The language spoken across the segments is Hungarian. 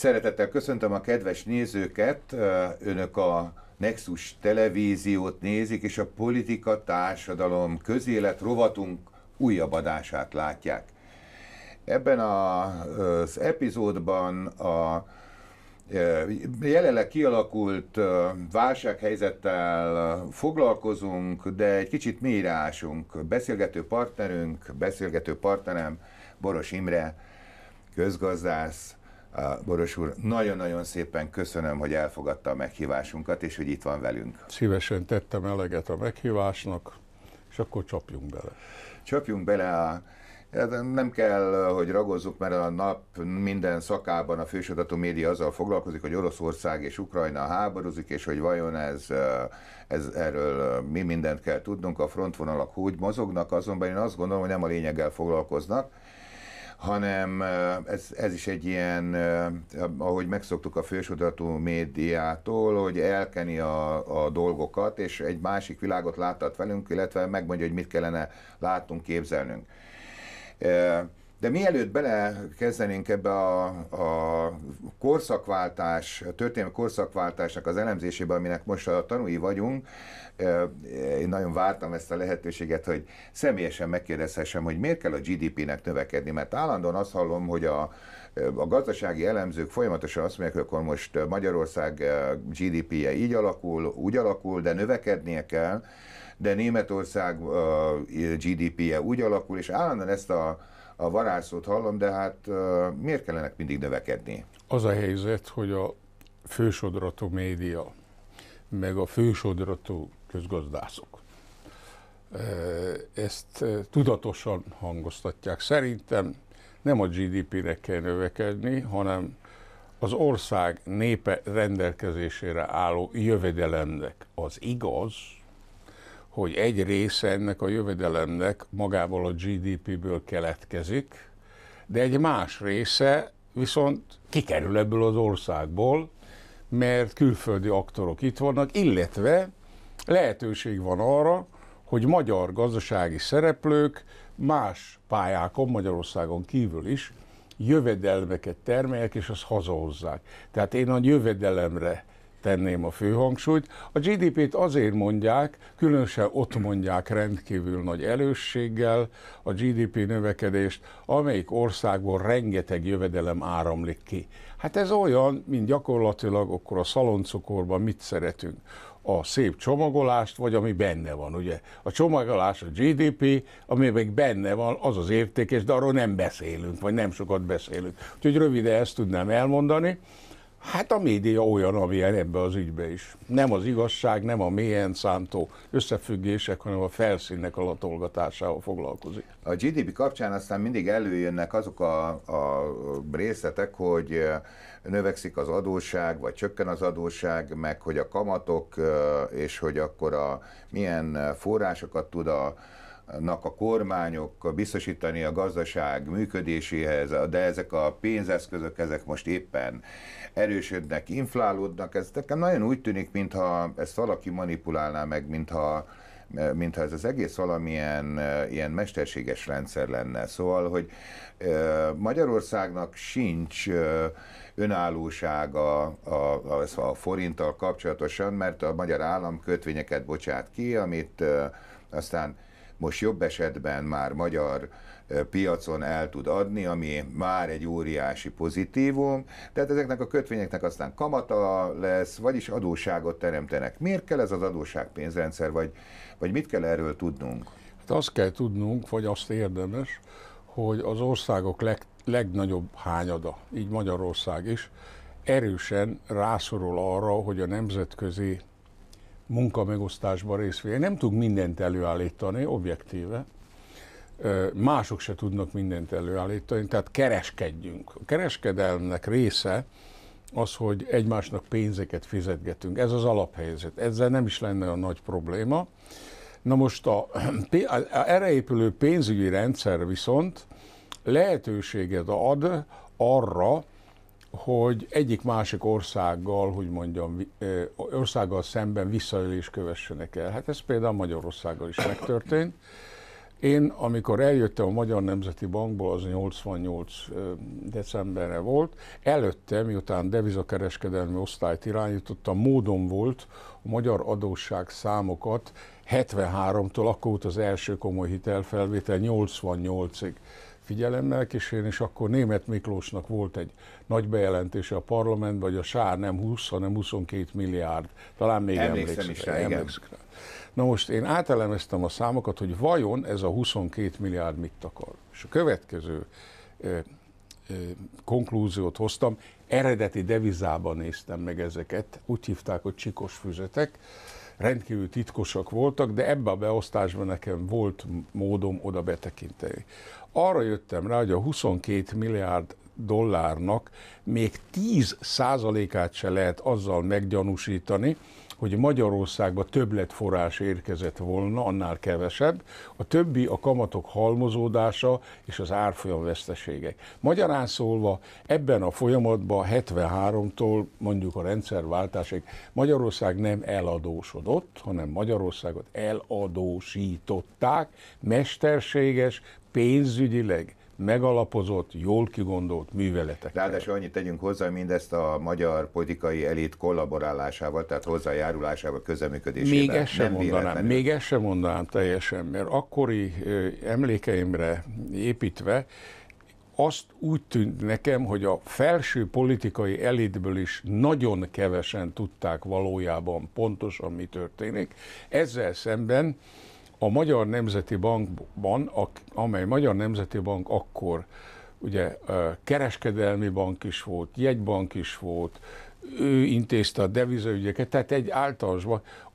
Szeretettel köszöntöm a kedves nézőket. Önök a Nexus televíziót nézik, és a politika, társadalom, közélet rovatunk újabb adását látják. Ebben az epizódban a jelenleg kialakult válsághelyzettel foglalkozunk, de egy kicsit mélyreásunk. Beszélgető partnerünk, beszélgető partnerem Boros Imre, közgazdász, Boros úr, nagyon-nagyon szépen köszönöm, hogy elfogadta a meghívásunkat, és hogy itt van velünk. Szívesen tettem eleget a meghívásnak, és akkor csapjunk bele. Csapjunk bele a hát nem kell, hogy ragozzuk, mert a nap minden szakában a fősodatú média azzal foglalkozik, hogy Oroszország és Ukrajna háborúzik, és hogy vajon ez, ez erről mi mindent kell tudnunk, a frontvonalak úgy mozognak, azonban én azt gondolom, hogy nem a lényeggel foglalkoznak, hanem ez, ez is egy ilyen, ahogy megszoktuk a fősodratú médiától, hogy elkeni a, a dolgokat, és egy másik világot láttat velünk, illetve megmondja, hogy mit kellene látnunk, képzelnünk. De mielőtt belekezdenénk ebbe a, a korszakváltás, a történelmi korszakváltásnak az elemzésébe, aminek most a tanúi vagyunk, én nagyon vártam ezt a lehetőséget, hogy személyesen megkérdezhessem, hogy miért kell a GDP-nek növekedni, mert állandóan azt hallom, hogy a, a gazdasági elemzők folyamatosan azt mondják, hogy akkor most Magyarország GDP-je így alakul, úgy alakul, de növekednie kell, de Németország GDP-je úgy alakul, és állandóan ezt a a varázszót hallom, de hát miért kellene mindig növekedni? Az a helyzet, hogy a fősodratú média, meg a fősodratú közgazdászok ezt tudatosan hangoztatják. Szerintem nem a GDP-nek kell növekedni, hanem az ország népe rendelkezésére álló jövedelemnek az igaz, hogy egy része ennek a jövedelemnek magából a GDP-ből keletkezik, de egy más része viszont kikerül ebből az országból, mert külföldi aktorok itt vannak, illetve lehetőség van arra, hogy magyar gazdasági szereplők más pályákon, Magyarországon kívül is jövedelmeket termeljek, és azt hazahozzák. Tehát én a jövedelemre tenném a főhangsúlyt. A GDP-t azért mondják, különösen ott mondják rendkívül nagy elősséggel a GDP növekedést, amelyik országból rengeteg jövedelem áramlik ki. Hát ez olyan, mint gyakorlatilag akkor a szaloncukorban mit szeretünk a szép csomagolást, vagy ami benne van, ugye? A csomagolás a GDP, ami még benne van, az az értékes, de arról nem beszélünk, vagy nem sokat beszélünk. Úgyhogy röviden ezt tudnám elmondani. Hát a média olyan, amilyen ebbe az ügybe is. Nem az igazság, nem a mélyen szántó összefüggések, hanem a felszínnek latolgatásával foglalkozik. A GDP kapcsán aztán mindig előjönnek azok a, a részletek, hogy eh, növekszik az adósság, vagy csökken az adósság, meg hogy a kamatok, eh, és hogy akkor a, milyen eh, forrásokat tud a nak a kormányok biztosítani a gazdaság működéséhez, de ezek a pénzeszközök, ezek most éppen erősödnek, inflálódnak, ez nekem nagyon úgy tűnik, mintha ezt valaki manipulálná meg, mintha mintha ez az egész valamilyen ilyen mesterséges rendszer lenne. Szóval, hogy Magyarországnak sincs önállósága a, a, a forinttal kapcsolatosan, mert a magyar állam kötvényeket bocsát ki, amit aztán most jobb esetben már magyar piacon el tud adni, ami már egy óriási pozitívum. Tehát ezeknek a kötvényeknek aztán kamata lesz, vagyis adóságot teremtenek. Miért kell ez az adósságpénzrendszer, vagy, vagy mit kell erről tudnunk? Hát azt kell tudnunk, vagy azt érdemes, hogy az országok leg, legnagyobb hányada, így Magyarország is, erősen rászorul arra, hogy a nemzetközi munkamegosztásban részt venni. Nem tud mindent előállítani, objektíve. Mások se tudnak mindent előállítani, tehát kereskedjünk. A kereskedelmnek része az, hogy egymásnak pénzeket fizetgetünk. Ez az alaphelyzet. Ezzel nem is lenne a nagy probléma. Na most a, a erre épülő pénzügyi rendszer viszont lehetőséget ad arra, hogy egyik másik országgal, hogy mondjam, országgal szemben visszaélés kövessenek el. Hát ez például Magyarországgal is megtörtént. Én, amikor eljöttem a Magyar Nemzeti Bankból, az 88 decemberre volt, előtte, miután devizakereskedelmi osztályt irányítottam, módon volt a magyar adósság számokat 73-tól, akkor volt az első komoly hitelfelvétel 88-ig figyelemmel kísérni, és akkor német Miklósnak volt egy nagy bejelentése a parlamentben, hogy a sár nem 20, hanem 22 milliárd. Talán még emlékszem, is rá, Na most én átelemeztem a számokat, hogy vajon ez a 22 milliárd mit akar. És a következő ö, ö, konklúziót hoztam, eredeti devizában néztem meg ezeket, úgy hívták, hogy csikos füzetek, rendkívül titkosak voltak, de ebbe a beosztásban nekem volt módom oda betekinteni. Arra jöttem rá, hogy a 22 milliárd dollárnak még 10 százalékát se lehet azzal meggyanúsítani, hogy Magyarországba többletforrás érkezett volna, annál kevesebb, a többi a kamatok halmozódása és az árfolyam veszteségek. Magyarán szólva ebben a folyamatban 73-tól mondjuk a rendszerváltásig Magyarország nem eladósodott, hanem Magyarországot eladósították, mesterséges, pénzügyileg megalapozott, jól kigondolt műveletek. Ráadásul annyit tegyünk hozzá, hogy mindezt a magyar politikai elit kollaborálásával, tehát hozzájárulásával, közeműködésével. Még ezt sem mondanám, még ezt sem mondanám teljesen, mert akkori emlékeimre építve azt úgy tűnt nekem, hogy a felső politikai elitből is nagyon kevesen tudták valójában pontosan, mi történik. Ezzel szemben a Magyar Nemzeti Bankban, amely Magyar Nemzeti Bank akkor ugye kereskedelmi bank is volt, jegybank is volt, ő intézte a devizaügyeket, tehát egy általános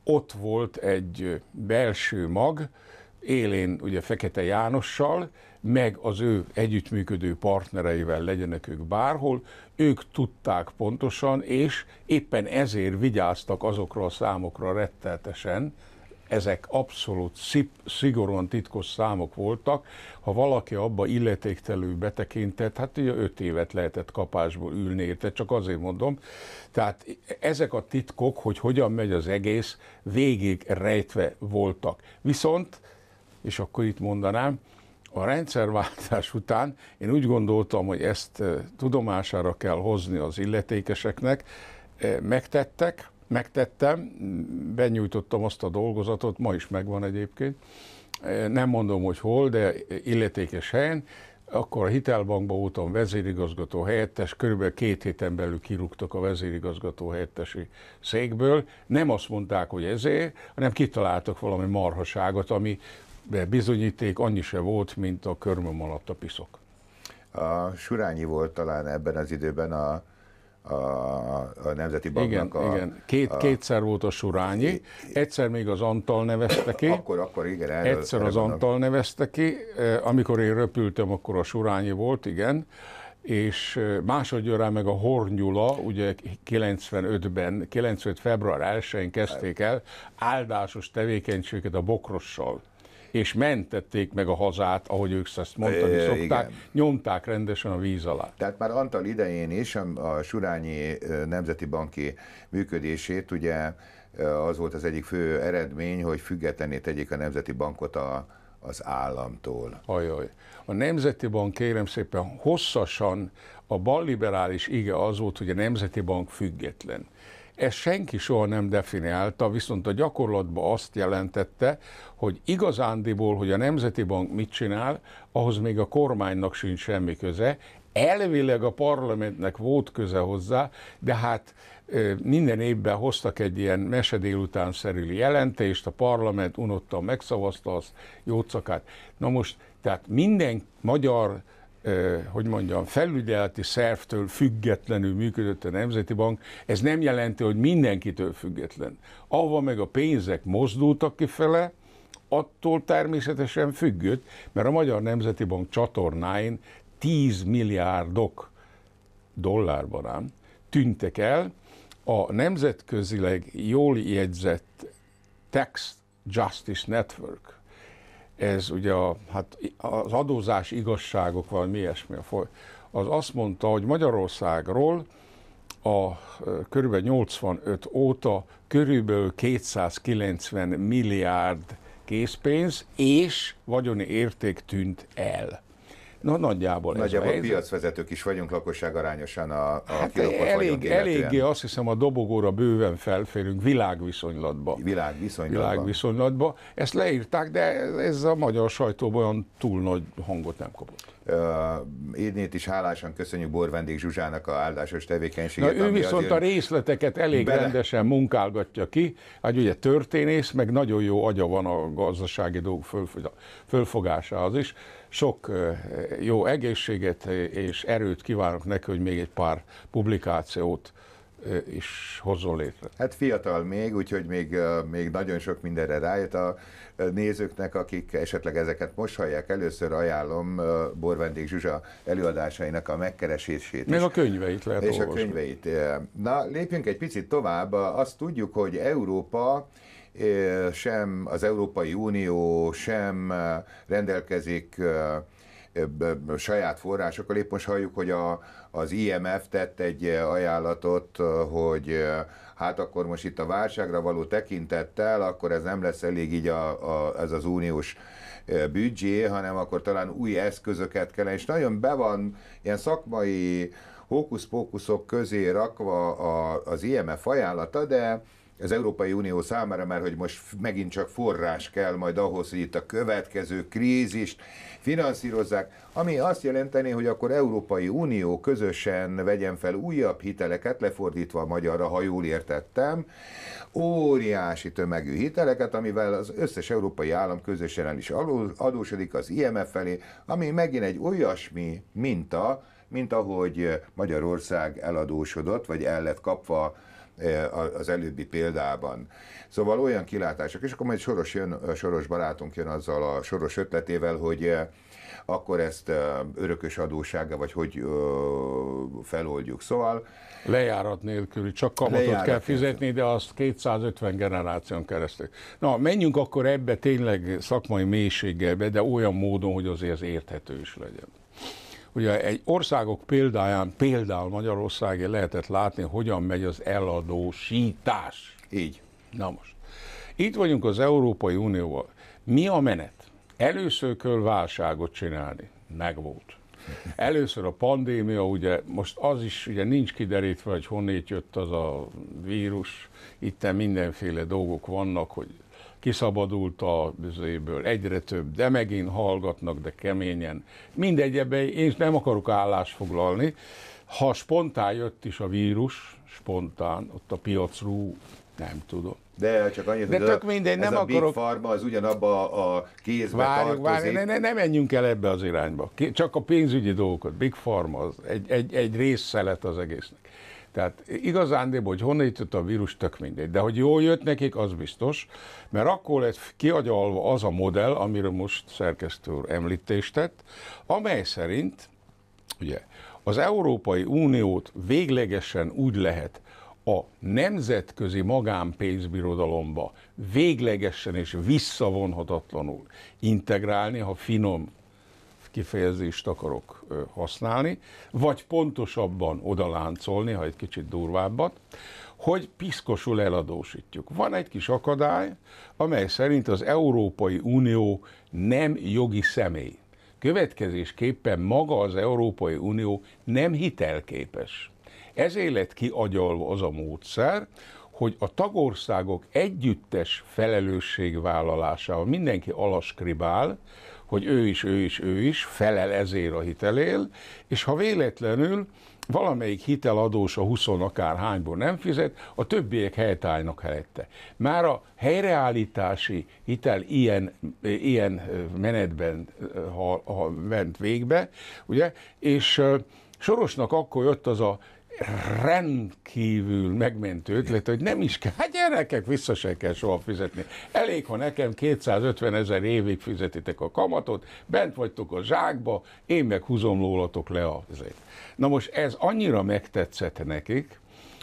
ott volt egy belső mag, élén ugye Fekete Jánossal, meg az ő együttműködő partnereivel legyenek ők bárhol, ők tudták pontosan, és éppen ezért vigyáztak azokra a számokra retteltesen, ezek abszolút szip, szigorúan titkos számok voltak. Ha valaki abba illetéktelő betekintett, hát ugye öt évet lehetett kapásból ülni érte, csak azért mondom. Tehát ezek a titkok, hogy hogyan megy az egész, végig rejtve voltak. Viszont, és akkor itt mondanám, a rendszerváltás után én úgy gondoltam, hogy ezt eh, tudomására kell hozni az illetékeseknek, eh, megtettek, megtettem, benyújtottam azt a dolgozatot, ma is megvan egyébként, nem mondom, hogy hol, de illetékes helyen, akkor a hitelbankba voltam vezérigazgató helyettes, körülbelül két héten belül kirúgtak a vezérigazgató helyettesi székből. Nem azt mondták, hogy ezért, hanem kitaláltak valami marhaságot, ami bizonyíték annyi se volt, mint a körmöm alatt a piszok. A Surányi volt talán ebben az időben a a, a Nemzeti Banknak igen, a... Igen, Két, a, kétszer volt a Surányi, egyszer még az Antal nevezte ki. Akkor, akkor igen. Erről, egyszer erről az Antal nevezte ki, amikor én röpültem, akkor a Surányi volt, igen és másodjára meg a Hornyula, ugye 95-ben, 95 február 1-én kezdték el áldásos tevékenységet a bokrossal és mentették meg a hazát, ahogy ők ezt mondani e, szokták, igen. nyomták rendesen a víz alá. Tehát már Antal idején is a Surányi Nemzeti Banki működését ugye az volt az egyik fő eredmény, hogy függetlenné tegyék a Nemzeti Bankot a, az államtól. Ajaj. A Nemzeti Bank kérem szépen hosszasan a balliberális ige az volt, hogy a Nemzeti Bank független. Ezt senki soha nem definiálta, viszont a gyakorlatban azt jelentette, hogy igazándiból, hogy a Nemzeti Bank mit csinál, ahhoz még a kormánynak sincs semmi köze, elvileg a parlamentnek volt köze hozzá, de hát minden évben hoztak egy ilyen mesedélután szerűli jelentést, a parlament unottan megszavazta azt, jócakát. Na most, tehát minden magyar hogy mondjam, felügyeleti szervtől függetlenül működött a Nemzeti Bank, ez nem jelenti, hogy mindenkitől független. Ahova meg a pénzek mozdultak kifele, attól természetesen függött, mert a Magyar Nemzeti Bank csatornáin 10 milliárdok dollárban ám tűntek el, a nemzetközileg jól jegyzett Tax Justice Network, ez ugye a, hát az adózás igazságok, mi ilyesmi. Az azt mondta, hogy Magyarországról a kb. 85 óta körülbelül 290 milliárd készpénz és vagyoni érték tűnt el. Na, nagyjából ez Nagyjából ez piacvezetők is vagyunk lakosság arányosan a, a hát elég, Eléggé azt hiszem a dobogóra bőven felférünk világviszonylatba. Világviszonylatba. Világviszonylatba. Ezt leírták, de ez a magyar sajtóban olyan túl nagy hangot nem kapott. Uh, Édnét is hálásan köszönjük Borvendék Zsuzsának a áldásos tevékenységét. Na, ő viszont a részleteket elég bele... rendesen munkálgatja ki. Hát ugye történész, meg nagyon jó agya van a gazdasági dolgok fölfogásához is. Sok jó egészséget és erőt kívánok neki, hogy még egy pár publikációt is hozzon létre. Hát fiatal még, úgyhogy még, még nagyon sok mindenre rájött. A nézőknek, akik esetleg ezeket most hallják, először ajánlom Borvendék Zsuzsa előadásainak a megkeresését. Még a könyveit lehet És olvasni. a könyveit. Na, lépjünk egy picit tovább. Azt tudjuk, hogy Európa sem az Európai Unió sem rendelkezik saját forrásokkal. Épp most halljuk, hogy a, az IMF tett egy ajánlatot, hogy hát akkor most itt a válságra való tekintettel, akkor ez nem lesz elég így a, a, ez az uniós büdzsé, hanem akkor talán új eszközöket kell, és nagyon be van ilyen szakmai hókusz-pókuszok közé rakva a, az IMF ajánlata, de az Európai Unió számára, mert hogy most megint csak forrás kell majd ahhoz, hogy itt a következő krízist finanszírozzák, ami azt jelenteni, hogy akkor Európai Unió közösen vegyen fel újabb hiteleket, lefordítva a magyarra, ha jól értettem, óriási tömegű hiteleket, amivel az összes európai állam közösen el is adósodik az IMF felé, ami megint egy olyasmi minta, mint ahogy Magyarország eladósodott, vagy el lett kapva E, az előbbi példában. Szóval olyan kilátások, és akkor majd Soros, jön, Soros barátunk jön azzal a Soros ötletével, hogy e, akkor ezt e, örökös adósága, vagy hogy feloldjuk. Szóval... Lejárat nélküli, csak kamatot kell fizetni, nélkül. de azt 250 generáción keresztül. Na, menjünk akkor ebbe tényleg szakmai mélységgel be, de olyan módon, hogy azért érthető is legyen. Ugye egy országok példáján, például Magyarországon lehetett látni, hogyan megy az eladósítás. Így. Na most. Itt vagyunk az Európai Unióval. Mi a menet? Először kell válságot csinálni. Megvolt. Először a pandémia, ugye most az is ugye nincs kiderítve, hogy honnét jött az a vírus, itt mindenféle dolgok vannak, hogy kiszabadult a bizéből, egyre több, de megint hallgatnak, de keményen. Mindegy, ebben én nem akarok állást foglalni. Ha spontán jött is a vírus, spontán, ott a piacról nem tudom. De csak annyit, De tök mindegy, nem ez akarok. Big Pharma az ugyanabba a kézbe várjuk, tartozik. Várjuk, ne, ne menjünk el ebbe az irányba. Csak a pénzügyi dolgokat. Big Pharma az egy, egy, egy részszelet az egésznek. Tehát igazándiból, hogy honnan jutott a vírus, tök mindegy. De hogy jól jött nekik, az biztos, mert akkor lett kiagyalva az a modell, amiről most szerkesztő úr említést tett, amely szerint ugye, az Európai Uniót véglegesen úgy lehet a nemzetközi magánpénzbirodalomba véglegesen és visszavonhatatlanul integrálni, ha finom kifejezést akarok használni, vagy pontosabban odaláncolni, ha egy kicsit durvábbat, hogy piszkosul eladósítjuk. Van egy kis akadály, amely szerint az Európai Unió nem jogi személy. Következésképpen maga az Európai Unió nem hitelképes. Ezért lett kiagyalva az a módszer, hogy a tagországok együttes felelősségvállalásával mindenki alaskribál, hogy ő is, ő is, ő is felel ezért a hitelél, és ha véletlenül valamelyik hiteladós a huszon akár hányból nem fizet, a többiek helytállnak helyette. Már a helyreállítási hitel ilyen, ilyen menetben ha, ha ment végbe, ugye, és Sorosnak akkor jött az a rendkívül megmentő ötlet, hogy nem is kell, hát gyerekek, vissza se kell soha fizetni. Elég, ha nekem 250 ezer évig fizetitek a kamatot, bent vagytok a zsákba, én meg húzom lólatok le azért. Na most ez annyira megtetszett nekik,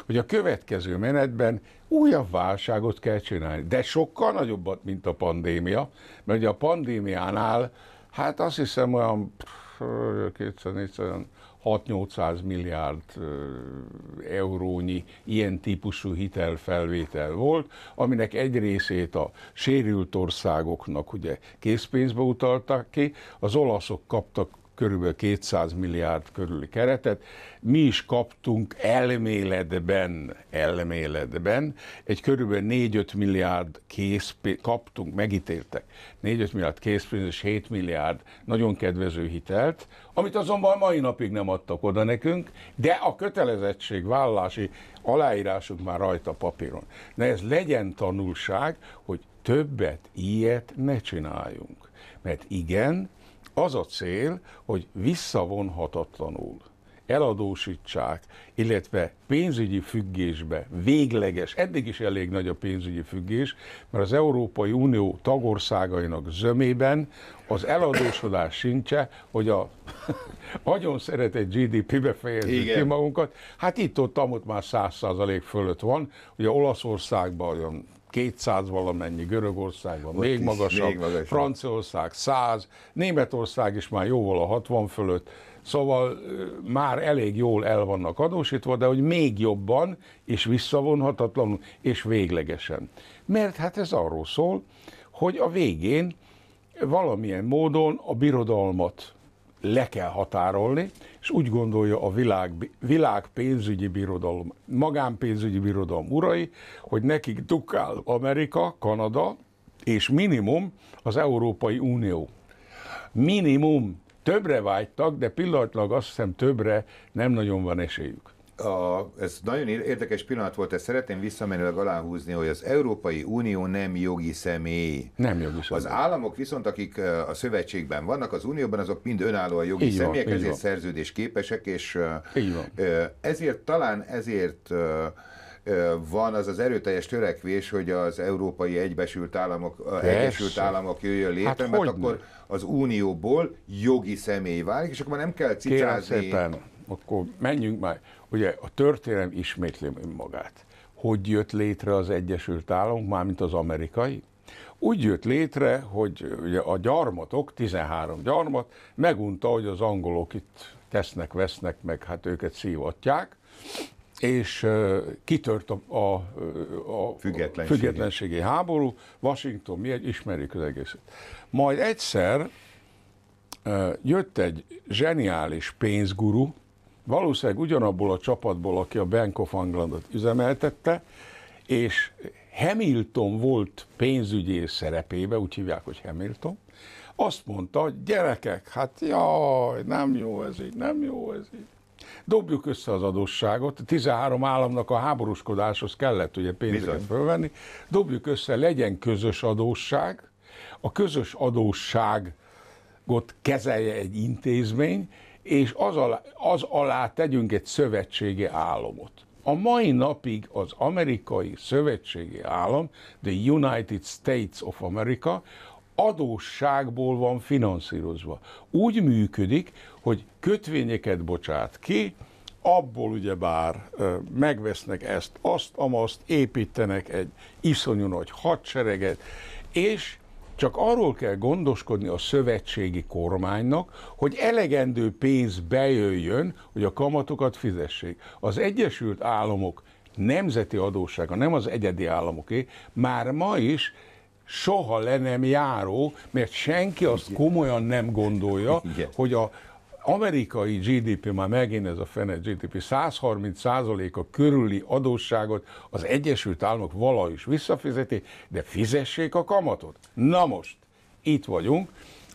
hogy a következő menetben újabb válságot kell csinálni, de sokkal nagyobbat, mint a pandémia, mert ugye a pandémiánál, hát azt hiszem olyan 200 6-800 milliárd eurónyi ilyen típusú hitelfelvétel volt, aminek egy részét a sérült országoknak ugye készpénzbe utalták ki, az olaszok kaptak körülbelül 200 milliárd körüli keretet, mi is kaptunk elméletben, elméletben egy körülbelül 4-5 milliárd készpénz, kaptunk, megítéltek 4-5 milliárd készpénz és 7 milliárd nagyon kedvező hitelt, amit azonban mai napig nem adtak oda nekünk, de a vállási aláírásuk már rajta papíron. Na ez legyen tanulság, hogy többet ilyet ne csináljunk. Mert igen, az a cél, hogy visszavonhatatlanul eladósítsák, illetve pénzügyi függésbe, végleges, eddig is elég nagy a pénzügyi függés, mert az Európai Unió tagországainak zömében az eladósodás sincse, hogy a nagyon szeretett GDP-be fejezzük Igen. ki magunkat. Hát itt-ott, ott már 100-100 fölött van, ugye Olaszországban olyan 200 valamennyi, Görögországban még magasabb, még magasabb, Franciaország 100, Németország is már jóval a 60 fölött, szóval már elég jól el vannak adósítva, de hogy még jobban, és visszavonhatatlanul, és véglegesen. Mert hát ez arról szól, hogy a végén valamilyen módon a birodalmat le kell határolni, és úgy gondolja a világ, világ pénzügyi birodalom, magánpénzügyi birodalom urai, hogy nekik dukkál Amerika, Kanada, és minimum az Európai Unió. Minimum. Többre vágytak, de pillanatlag azt hiszem többre nem nagyon van esélyük a, ez nagyon érdekes pillanat volt, ezt szeretném visszamenőleg aláhúzni, hogy az Európai Unió nem jogi személy. Nem jogi személy. Az államok viszont, akik a szövetségben vannak, az Unióban, azok mind önállóan jogi így személyek, van, ezért szerződés képesek, és így van. ezért talán ezért van az az erőteljes törekvés, hogy az európai egybesült államok, Persze. egyesült államok jöjjön létre, hát mert akkor az unióból jogi személy válik, és akkor már nem kell cicázni. Kérem akkor menjünk már. Ugye a történelem ismétli magát. Hogy jött létre az Egyesült Államok, mármint az amerikai? Úgy jött létre, hogy ugye a gyarmatok, 13 gyarmat, megunta, hogy az angolok itt tesznek, vesznek, meg hát őket szívatják, és uh, kitört a, a, a függetlenségi. függetlenségi háború, Washington, mi egy, ismerjük az egészet. Majd egyszer uh, jött egy zseniális pénzguru, valószínűleg ugyanabból a csapatból, aki a Bank of Englandot üzemeltette, és Hamilton volt pénzügyi szerepébe, úgy hívják, hogy Hamilton, azt mondta, gyerekek, hát jaj, nem jó ez így, nem jó ez így. Dobjuk össze az adósságot, 13 államnak a háborúskodáshoz kellett ugye pénzeket Bizony. fölvenni, dobjuk össze, legyen közös adósság, a közös adósságot kezelje egy intézmény, és az alá, az alá tegyünk egy szövetségi államot. A mai napig az amerikai szövetségi állam, the United States of America, adósságból van finanszírozva. Úgy működik, hogy kötvényeket bocsát ki, abból ugyebár megvesznek ezt, azt, amazt, építenek egy iszonyú nagy hadsereget, és csak arról kell gondoskodni a szövetségi kormánynak, hogy elegendő pénz bejöjjön, hogy a kamatokat fizessék. Az Egyesült Államok nemzeti adóssága, nem az egyedi államoké, már ma is soha le nem járó, mert senki azt komolyan nem gondolja, Igen. hogy a, amerikai GDP, már megint ez a fene GDP, 130 a körüli adósságot az Egyesült Államok vala is visszafizeti, de fizessék a kamatot. Na most, itt vagyunk,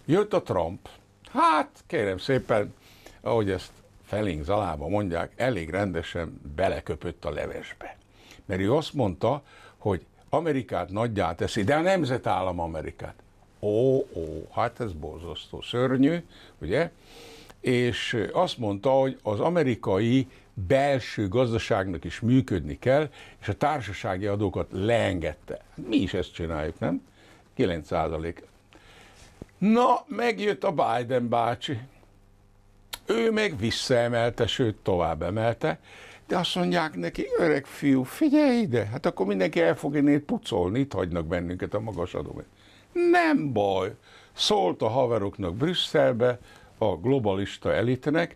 jött a Trump, hát kérem szépen, ahogy ezt felénk zalába mondják, elég rendesen beleköpött a levesbe. Mert ő azt mondta, hogy Amerikát nagyjá teszi, de a nemzetállam Amerikát. Ó, ó, hát ez borzasztó szörnyű, ugye? és azt mondta, hogy az amerikai belső gazdaságnak is működni kell, és a társasági adókat leengedte. Hát mi is ezt csináljuk, nem? 9 százalék. Na, megjött a Biden bácsi. Ő még visszaemelte, sőt tovább emelte, de azt mondják neki, öreg fiú, figyelj ide, hát akkor mindenki el fog innét pucolni, itt hagynak bennünket a magas adóban. Nem baj, szólt a haveroknak Brüsszelbe, a globalista elitnek,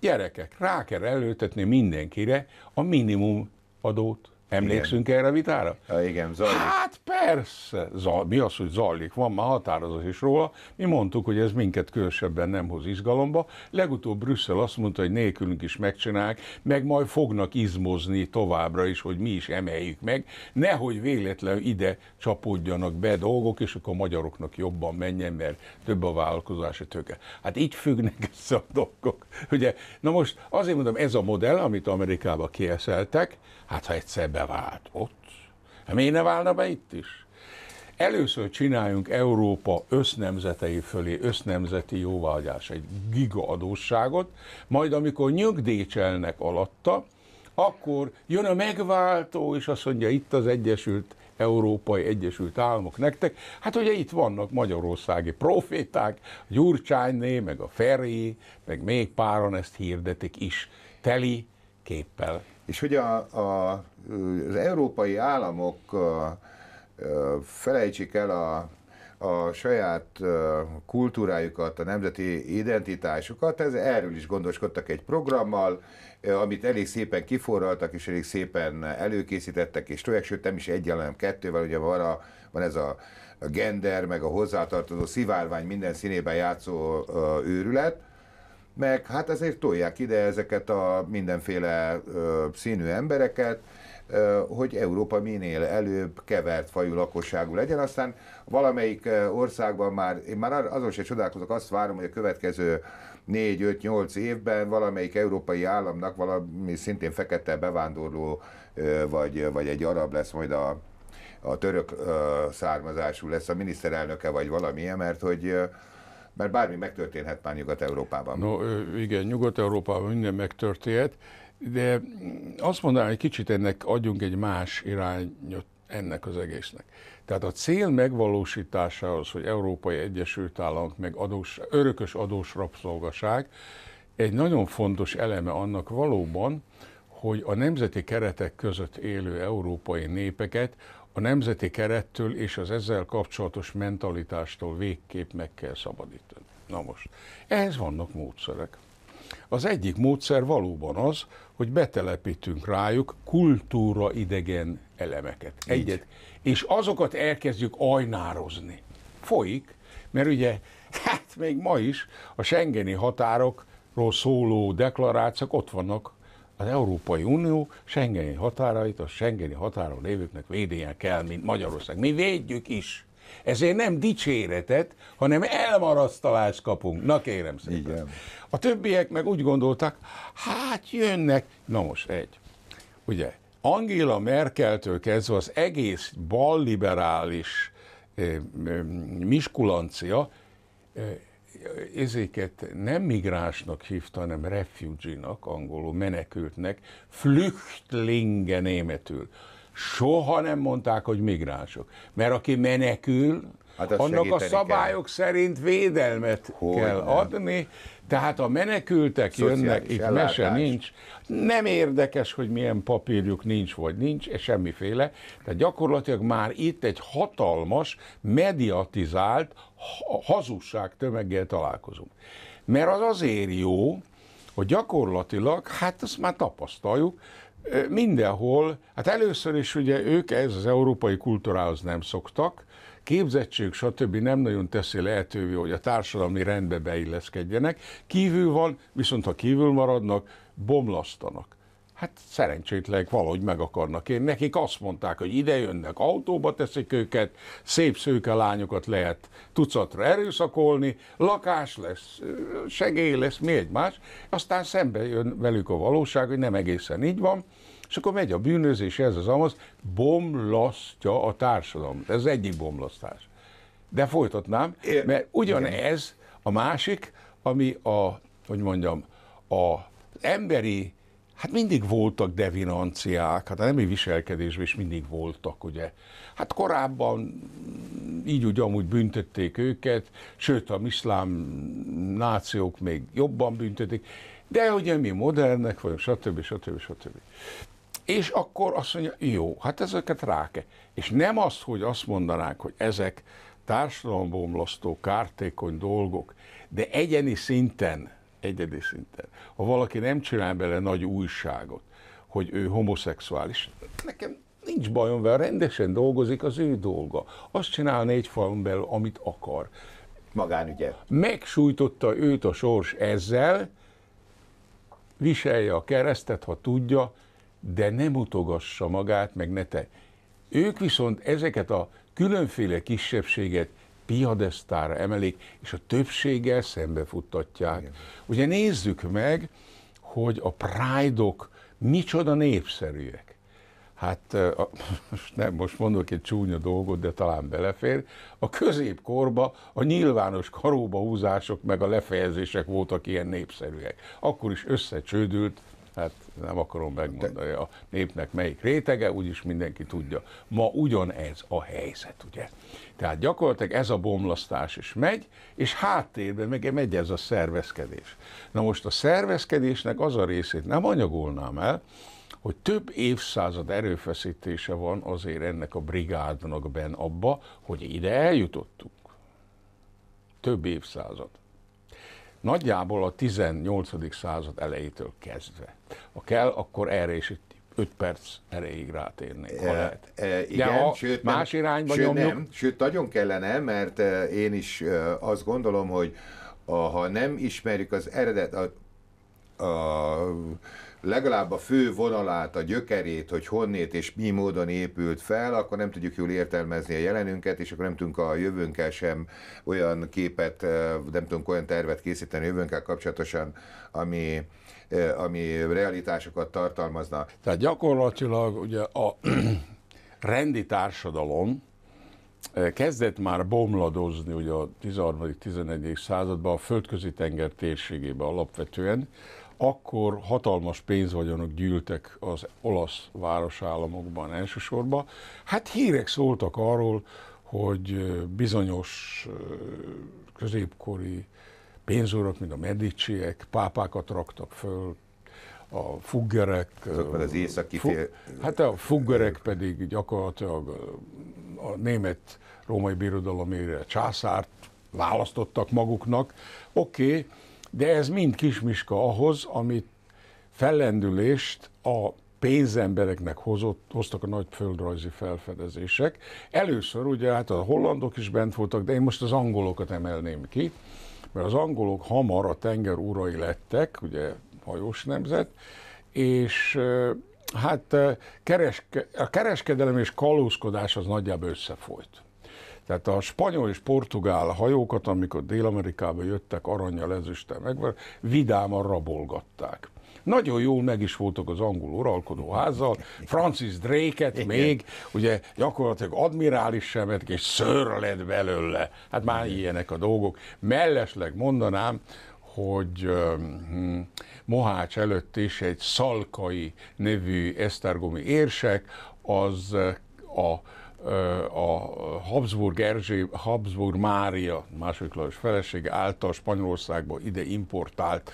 gyerekek, rá kell előtetni mindenkire a minimum adót. Emlékszünk igen. erre a vitára? Ja, igen, zajlik. Hát persze, Zal, mi az, hogy zajlik, van már határozat is róla. Mi mondtuk, hogy ez minket különösebben nem hoz izgalomba. Legutóbb Brüsszel azt mondta, hogy nélkülünk is megcsinálják, meg majd fognak izmozni továbbra is, hogy mi is emeljük meg. Nehogy véletlenül ide csapódjanak be dolgok, és akkor a magyaroknak jobban menjen, mert több a vállalkozási töke. Hát így függnek össze a dolgok. Ugye? Na most azért mondom, ez a modell, amit Amerikába kieszeltek, hát ha egyszer bevált ott. Hát miért ne válna be itt is? Először csináljunk Európa össznemzetei fölé össznemzeti jóvágyás, egy giga adósságot, majd amikor nyögdécselnek alatta, akkor jön a megváltó, és azt mondja, itt az Egyesült Európai Egyesült Államok nektek. Hát ugye itt vannak magyarországi proféták, Gyurcsányné, meg a Feri, meg még páran ezt hirdetik is teli képpel és hogy a, a, az európai államok a, felejtsék el a, a saját kultúrájukat, a nemzeti identitásukat, ez erről is gondoskodtak egy programmal, amit elég szépen kiforraltak, és elég szépen előkészítettek, és tolják, sőt nem is egy, hanem kettővel, ugye van, a, van ez a, a gender, meg a hozzátartozó szivárvány minden színében játszó őrület, meg hát ezért tolják ide ezeket a mindenféle ö, színű embereket, ö, hogy Európa minél előbb kevert fajú lakosságú legyen. Aztán valamelyik országban már, én már azon sem csodálkozok, azt várom, hogy a következő 4-5-8 évben valamelyik európai államnak valami szintén fekete bevándorló vagy, vagy egy arab lesz majd a, a török származású lesz a miniszterelnöke, vagy valamilyen, mert hogy mert bármi megtörténhet már Nyugat-Európában. No, igen, Nyugat-Európában minden megtörténhet, de azt mondanám, hogy kicsit ennek adjunk egy más irányot ennek az egésznek. Tehát a cél megvalósításához, hogy Európai Egyesült Államok meg adós, örökös adós rabszolgaság, egy nagyon fontos eleme annak valóban, hogy a nemzeti keretek között élő európai népeket a nemzeti kerettől és az ezzel kapcsolatos mentalitástól végképp meg kell szabadítani. Na most, ehhez vannak módszerek. Az egyik módszer valóban az, hogy betelepítünk rájuk kultúra idegen elemeket. Egyet. És azokat elkezdjük ajnározni. Folyik, mert ugye, hát még ma is a Schengeni határokról szóló deklarációk ott vannak az Európai Unió Schengeni határait a Schengeni határon lévőknek védéljen kell, mint Magyarország. Mi védjük is. Ezért nem dicséretet, hanem elmarasztalást kapunk. Na kérem szépen. Igen. A többiek meg úgy gondolták, hát jönnek. Na most egy. Ugye, Angela Merkeltől kezdve az egész balliberális eh, miskulancia eh, ezeket nem migránsnak hívta, hanem refugee-nak, angolul menekültnek, flüchtlinge németül. Soha nem mondták, hogy migránsok. Mert aki menekül, hát annak a szabályok kell. szerint védelmet hogy kell nem. adni, tehát a menekültek Szociális jönnek, itt ellátás. mese nincs, nem érdekes, hogy milyen papírjuk nincs, vagy nincs, és semmiféle. Tehát gyakorlatilag már itt egy hatalmas, mediatizált hazugság tömeggel találkozunk. Mert az azért jó, hogy gyakorlatilag, hát ezt már tapasztaljuk, mindenhol, hát először is ugye ők ez az európai kultúrához nem szoktak, képzettség, stb. nem nagyon teszi lehetővé, hogy a társadalmi rendbe beilleszkedjenek, kívül van, viszont ha kívül maradnak, bomlasztanak. Hát szerencsétlenek valahogy meg akarnak én. Nekik azt mondták, hogy ide jönnek, autóba teszik őket, szép szőke lányokat lehet tucatra erőszakolni, lakás lesz, segély lesz, mi egymás. Aztán szembe jön velük a valóság, hogy nem egészen így van és akkor megy a bűnözés, ez az amaz, bomlasztja a társadalom, Ez egyik bomlasztás. De folytatnám, mert ugyanez a másik, ami a, hogy mondjam, a emberi, hát mindig voltak devinanciák, hát a nemi viselkedésben is mindig voltak, ugye. Hát korábban így úgy amúgy büntették őket, sőt a iszlám nációk még jobban büntették, de ugye mi modernek vagyunk, stb. stb. stb. stb. És akkor azt mondja, jó, hát ezeket ráke. És nem azt, hogy azt mondanák, hogy ezek társadalombomlasztó, kártékony dolgok, de egyeni szinten, egyedi szinten, ha valaki nem csinál bele nagy újságot, hogy ő homoszexuális, nekem nincs bajom vele, rendesen dolgozik, az ő dolga. Azt csinál négy falon belül, amit akar. Magánügye. Megsújtotta őt a sors ezzel, viselje a keresztet, ha tudja, de ne mutogassa magát, meg ne te. Ők viszont ezeket a különféle kisebbséget piadesztára emelik, és a többséggel szembefuttatják. Igen. Ugye nézzük meg, hogy a Pride-ok -ok micsoda népszerűek. Hát a, most nem, most mondok egy csúnya dolgot, de talán belefér. A középkorba a nyilvános karóba húzások meg a lefejezések voltak ilyen népszerűek. Akkor is összecsődült hát nem akarom megmondani a népnek melyik rétege, úgyis mindenki tudja. Ma ugyanez a helyzet, ugye? Tehát gyakorlatilag ez a bomlasztás is megy, és háttérben meg megy ez a szervezkedés. Na most a szervezkedésnek az a részét nem anyagolnám el, hogy több évszázad erőfeszítése van azért ennek a brigádnak benne abba, hogy ide eljutottunk. Több évszázad nagyjából a 18. század elejétől kezdve. Ha kell, akkor erre is itt 5 perc erejéig rátérnék, ha e, lehet. E, e, igen, ha sőt, más nem, irányba sőt, nyomjuk... nem, sőt, nagyon kellene, mert e, én is e, azt gondolom, hogy ha nem ismerjük az eredet, a, a legalább a fő vonalát, a gyökerét, hogy honnét és mi módon épült fel, akkor nem tudjuk jól értelmezni a jelenünket, és akkor nem tudunk a jövőnkkel sem olyan képet, nem tudunk olyan tervet készíteni a jövőnkkel kapcsolatosan, ami, ami realitásokat tartalmazna. Tehát gyakorlatilag ugye a rendi társadalom, kezdett már bomladozni ugye a 13.-11. században a földközi tenger térségében alapvetően, akkor hatalmas pénzvagyonok gyűltek az olasz városállamokban elsősorban. Hát hírek szóltak arról, hogy bizonyos középkori pénzúrak, mint a mediciek, pápákat raktak föl, a fuggerek... az északi fu- Hát a fuggerek pedig gyakorlatilag a német római birodalomére császárt választottak maguknak. Oké, okay, de ez mind kismiska ahhoz, amit fellendülést a pénzembereknek hozott, hoztak a nagy földrajzi felfedezések. Először ugye hát a hollandok is bent voltak, de én most az angolokat emelném ki, mert az angolok hamar a tenger urai lettek, ugye hajós nemzet, és hát a kereskedelem és kalózkodás az nagyjából összefolyt. Tehát a spanyol és portugál hajókat, amikor Dél-Amerikába jöttek aranyjal, ezüsttel meg, vidáman rabolgatták. Nagyon jól meg is voltak az angol uralkodóházzal, Francis Drake-et még, ugye gyakorlatilag admirális sem, és ször lett belőle. Hát már ilyenek a dolgok. Mellesleg mondanám, hogy um, Mohács előtt is egy szalkai nevű esztergomi érsek, az a a Habsburg, Erzsé, Habsburg Mária, második Lajos felesége által Spanyolországba ide importált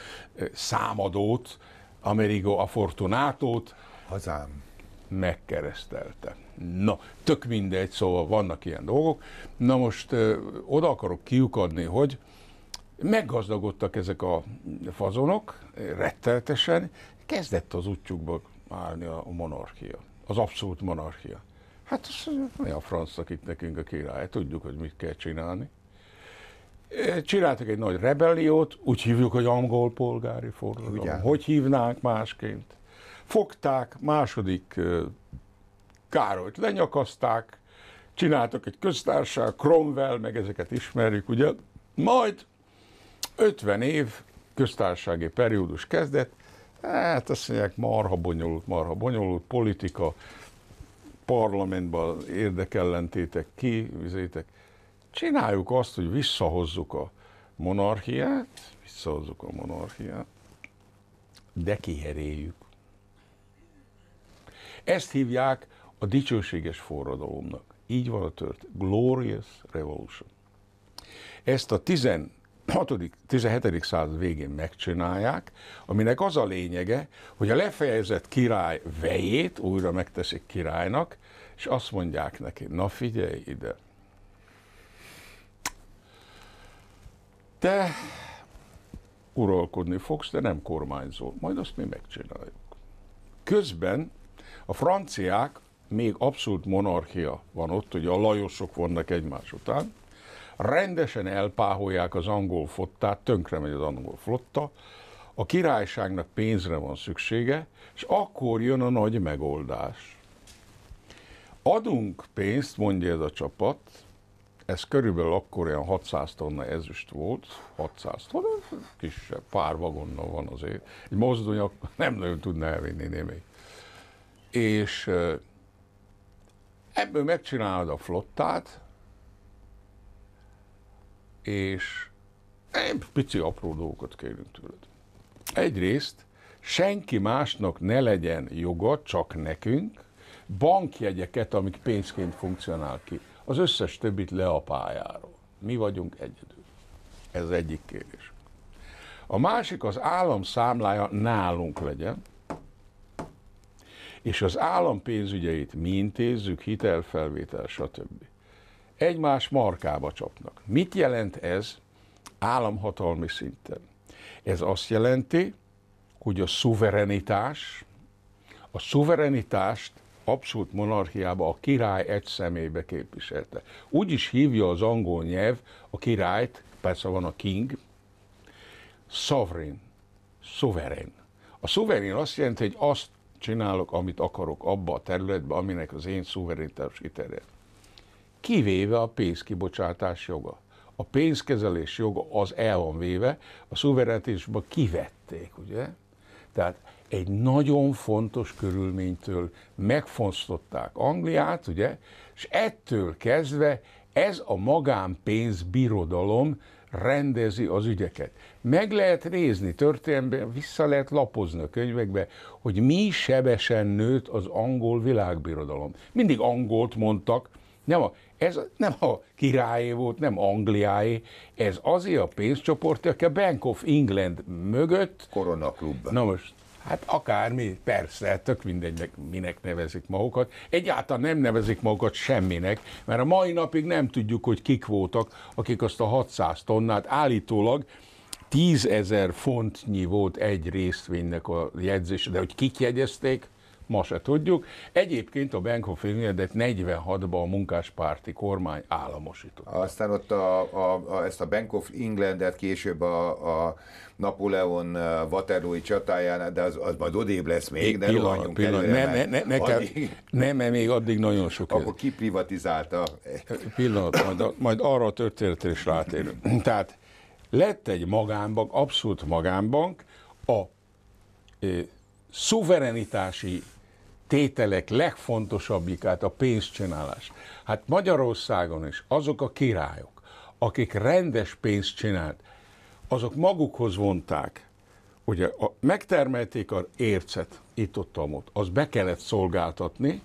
számadót, Amerigo Fortunátót. Hazám. Megkeresztelte. Na, tök mindegy, szóval vannak ilyen dolgok. Na most ö, oda akarok kiukadni, hogy meggazdagodtak ezek a fazonok retteltesen, kezdett az útjukba állni a monarchia, az abszolút monarchia. Hát mi a francnak itt nekünk a király? Tudjuk, hogy mit kell csinálni. Csináltak egy nagy rebelliót, úgy hívjuk, hogy angol polgári forradalom. Ugyan. Hogy hívnánk másként? Fogták második Károlyt, lenyakaszták, csináltak egy köztársaság, Cromwell, meg ezeket ismerjük, ugye? Majd 50 év köztársasági periódus kezdett, hát azt mondják, marha bonyolult, marha bonyolult politika, parlamentben érdekellentétek ki, vizétek. Csináljuk azt, hogy visszahozzuk a monarchiát, visszahozzuk a monarchiát, de kiheréljük. Ezt hívják a dicsőséges forradalomnak. Így van a tört. Glorious Revolution. Ezt a 6. 17. század végén megcsinálják, aminek az a lényege, hogy a lefejezett király vejét újra megteszik királynak, és azt mondják neki, na figyelj ide, te uralkodni fogsz, de nem kormányzol, majd azt mi megcsináljuk. Közben a franciák, még abszolút monarchia van ott, ugye a Lajosok vannak egymás után, rendesen elpáholják az angol flottát, tönkre megy az angol flotta, a királyságnak pénzre van szüksége, és akkor jön a nagy megoldás. Adunk pénzt, mondja ez a csapat, ez körülbelül akkor olyan 600 tonna ezüst volt, 600 tonna, kisebb, pár vagonnal van azért. Egy mozdonyak nem nagyon tudna elvinni némi. És ebből megcsinálod a flottát, és egy pici apró dolgokat kérünk tőled. Egyrészt senki másnak ne legyen joga, csak nekünk, bankjegyeket, amik pénzként funkcionál ki. Az összes többit le a pályáról. Mi vagyunk egyedül. Ez egyik kérdés. A másik az állam számlája nálunk legyen, és az állam pénzügyeit mi intézzük, hitelfelvétel, stb egymás markába csapnak. Mit jelent ez államhatalmi szinten? Ez azt jelenti, hogy a szuverenitás, a szuverenitást abszolút monarchiába a király egy személybe képviselte. Úgy is hívja az angol nyelv a királyt, persze van a king, sovereign, szuverén. A szuverén azt jelenti, hogy azt csinálok, amit akarok abba a területbe, aminek az én szuverenitás kiterjed kivéve a pénzkibocsátás joga. A pénzkezelés joga az el van véve, a szuverenitásba kivették, ugye? Tehát egy nagyon fontos körülménytől megfosztották Angliát, ugye? És ettől kezdve ez a magánpénzbirodalom rendezi az ügyeket. Meg lehet nézni történetben, vissza lehet lapozni a könyvekbe, hogy mi sebesen nőtt az angol világbirodalom. Mindig angolt mondtak, nem a, ez nem a királyé volt, nem Angliáé, ez azért a pénzcsoportja, aki a Bank of England mögött... Korona klubban. Na most, Hát akármi, persze, tök mindegy, minek nevezik magukat. Egyáltalán nem nevezik magukat semminek, mert a mai napig nem tudjuk, hogy kik voltak, akik azt a 600 tonnát állítólag 10 ezer fontnyi volt egy részvénynek a jegyzése, de hogy kik jegyezték, ma se tudjuk. Egyébként a Bank of Englandet 46-ban a munkáspárti kormány államosította. Aztán ott a, a, a, ezt a Bank of Englandet később a, a Napóleon uh, Waterloo-i csatáján, de az, az majd odébb lesz még, de rohanjunk pillanat, előre. Ne, ne, ne, ne kell, nem, mert még addig nagyon sok. Akkor kiprivatizálta. Pillanat, majd, a, majd arra a történetre is rátérünk. Tehát lett egy magánbank, abszolút magánbank, a e, szuverenitási tételek legfontosabbikát, a pénzcsinálás. Hát Magyarországon is azok a királyok, akik rendes pénzt csinált, azok magukhoz vonták, ugye a, megtermelték a ércet, itt ott, ott, az be kellett szolgáltatni,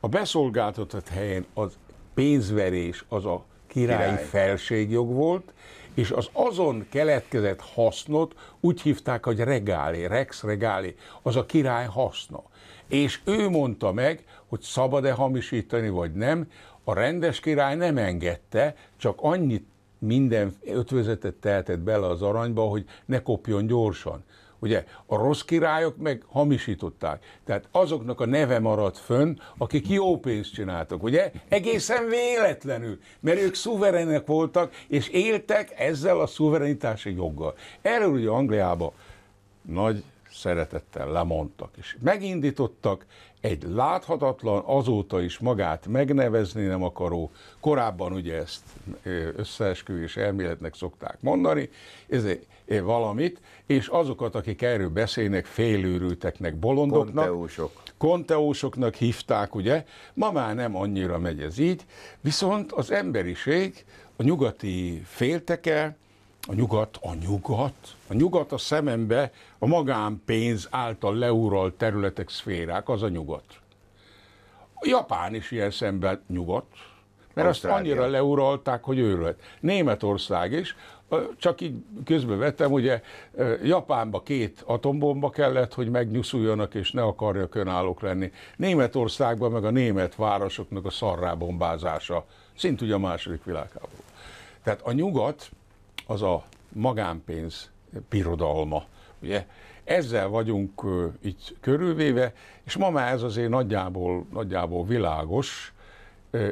a beszolgáltatott helyen az pénzverés az a királyi Király. felségjog volt, és az azon keletkezett hasznot úgy hívták, hogy regáli, rex regáli, az a király haszna. És ő mondta meg, hogy szabad-e hamisítani, vagy nem. A rendes király nem engedte, csak annyit minden ötvözetet tehetett bele az aranyba, hogy ne kopjon gyorsan. Ugye a rossz királyok meg hamisították. Tehát azoknak a neve maradt fönn, akik jó pénzt csináltak, ugye? Egészen véletlenül, mert ők szuverenek voltak, és éltek ezzel a szuverenitási joggal. Erről ugye Angliában nagy szeretettel lemondtak, és megindítottak egy láthatatlan, azóta is magát megnevezni nem akaró, korábban ugye ezt összeesküvés elméletnek szokták mondani, ez valamit, és azokat, akik erről beszélnek, félőrülteknek, bolondoknak, konteósok. konteósoknak hívták, ugye, ma már nem annyira megy ez így, viszont az emberiség a nyugati félteke, a nyugat, a nyugat, a nyugat a szemembe a magánpénz által leural területek, szférák, az a nyugat. A Japán is ilyen szemben nyugat, mert Ausztrália. azt annyira leuralták, hogy őrület. Németország is, csak így közben vettem, ugye Japánba két atombomba kellett, hogy megnyuszuljanak és ne akarjak önállók lenni. Németországban meg a német városoknak a szarrábombázása, szint ugye a második világháború. Tehát a nyugat az a magánpénz pirodalma. Ugye? Ezzel vagyunk uh, itt körülvéve, és ma már ez azért nagyjából, nagyjából világos,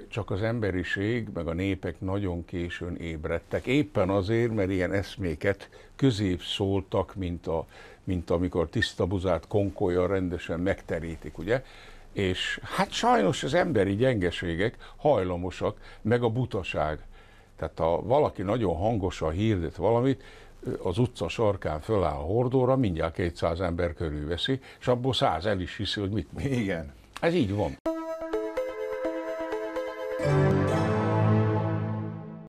csak az emberiség, meg a népek nagyon későn ébredtek. Éppen azért, mert ilyen eszméket közép szóltak, mint, a, mint amikor tiszta buzát konkolja rendesen megterítik, ugye? És hát sajnos az emberi gyengeségek hajlamosak, meg a butaság tehát ha valaki nagyon hangosan hirdet valamit, az utca sarkán föláll a hordóra, mindjárt 200 ember körülveszi, és abból 100 el is hiszi, hogy mit mond. Igen. Ez így van.